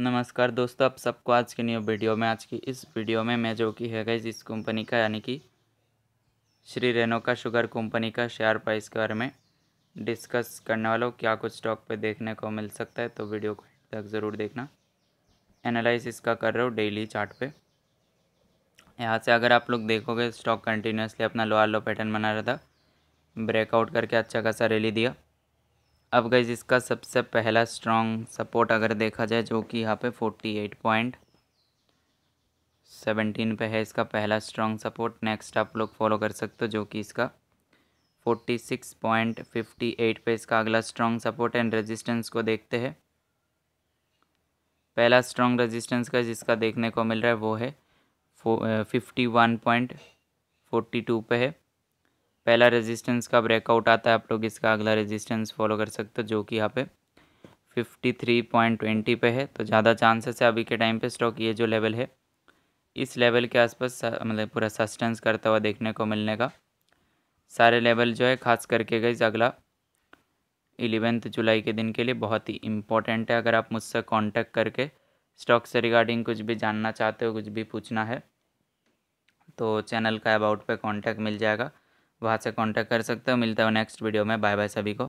नमस्कार दोस्तों आप सबको आज की न्यू वीडियो में आज की इस वीडियो में मैं जो कि है गई इस कंपनी का यानी कि श्री रेनो का शुगर कंपनी का शेयर प्राइस के बारे में डिस्कस करने वाला हूँ क्या कुछ स्टॉक पे देखने को मिल सकता है तो वीडियो को तक ज़रूर देखना एनालाइज इसका कर रहे हो डेली चार्ट पे यहाँ से अगर आप लोग देखोगे स्टॉक कंटिन्यूसली अपना लोअर लो पैटर्न बना रहा था ब्रेकआउट करके अच्छा खासा रैली दिया अब गई इसका सबसे पहला स्ट्रॉन्ग सपोर्ट अगर देखा जाए जो कि यहाँ पे फोर्टी एट पॉइंट सेवेंटीन पे है इसका पहला स्ट्रॉन्ग सपोर्ट नेक्स्ट आप लोग फॉलो कर सकते हो जो कि इसका forty six point fifty eight पर इसका अगला स्ट्रॉन्ग सपोर्ट एंड रेजिस्टेंस को देखते हैं पहला स्ट्रॉन्ग रेजिस्टेंस का जिसका देखने को मिल रहा है वो है fifty one point forty two पर है पहला रेजिस्टेंस का ब्रेकआउट आता है आप लोग इसका अगला रेजिस्टेंस फॉलो कर सकते हो जो कि यहाँ पे 53.20 पे है तो ज़्यादा चांसेस है अभी के टाइम पे स्टॉक ये जो लेवल है इस लेवल के आसपास मतलब पूरा सस्टेंस करता हुआ देखने को मिलने का सारे लेवल जो है खास करके गई अगला इलेवेंथ जुलाई के दिन के लिए बहुत ही इंपॉर्टेंट है अगर आप मुझसे कॉन्टेक्ट करके स्टॉक से रिगार्डिंग कुछ भी जानना चाहते हो कुछ भी पूछना है तो चैनल का अबाउट पे कांटेक्ट मिल जाएगा वहाँ से कांटेक्ट कर सकते हो मिलता है नेक्स्ट वीडियो में बाय बाय सभी को